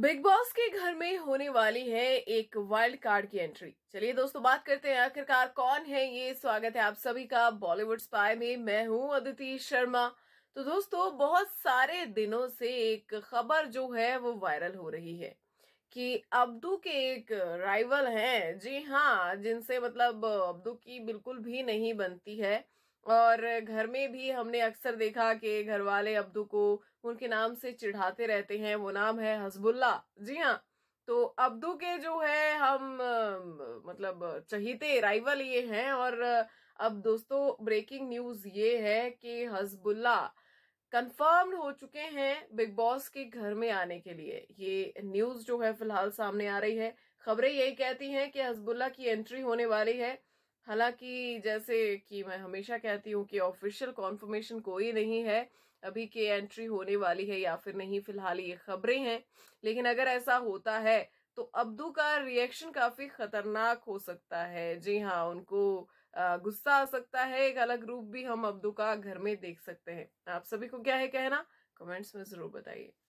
big boss के घर में होने वाली है एक वाइल्ड कार्ड की एंट्री चलिए दोस्तों बात करते हैं आखिरकार कौन है ये स्वागत है आप सभी का बॉलीवुड स्पाई में मैं हूं अदिति शर्मा तो दोस्तों बहुत सारे दिनों से एक खबर जो है वो वायरल हो रही है कि अब्दू के एक राइवल हैं जी हाँ जिनसे मतलब अब्दू की बिल्कुल भी नहीं बनती है और घर में भी हमने अक्सर देखा कि घर वाले अब्दू को उनके नाम से चिढ़ाते रहते हैं वो नाम है हजबुल्ला जी हाँ तो अब्दू के जो है हम मतलब चहीते राइवल ये हैं और अब दोस्तों ब्रेकिंग न्यूज ये है कि हजबुल्ला कंफर्म्ड हो चुके हैं बिग बॉस के घर में आने के लिए ये न्यूज जो है फिलहाल सामने आ रही है खबरें यही कहती हैं कि हजबुल्ला की एंट्री होने वाली है हालांकि जैसे कि मैं हमेशा कहती हूँ कि ऑफिशियल कॉन्फर्मेशन कोई नहीं है अभी के एंट्री होने वाली है या फिर नहीं फिलहाल ये खबरें हैं लेकिन अगर ऐसा होता है तो अब्दू का रिएक्शन काफी खतरनाक हो सकता है जी हाँ उनको गुस्सा आ सकता है एक अलग रूप भी हम अब्दू का घर में देख सकते हैं आप सभी को क्या है कहना कमेंट्स में जरूर बताइए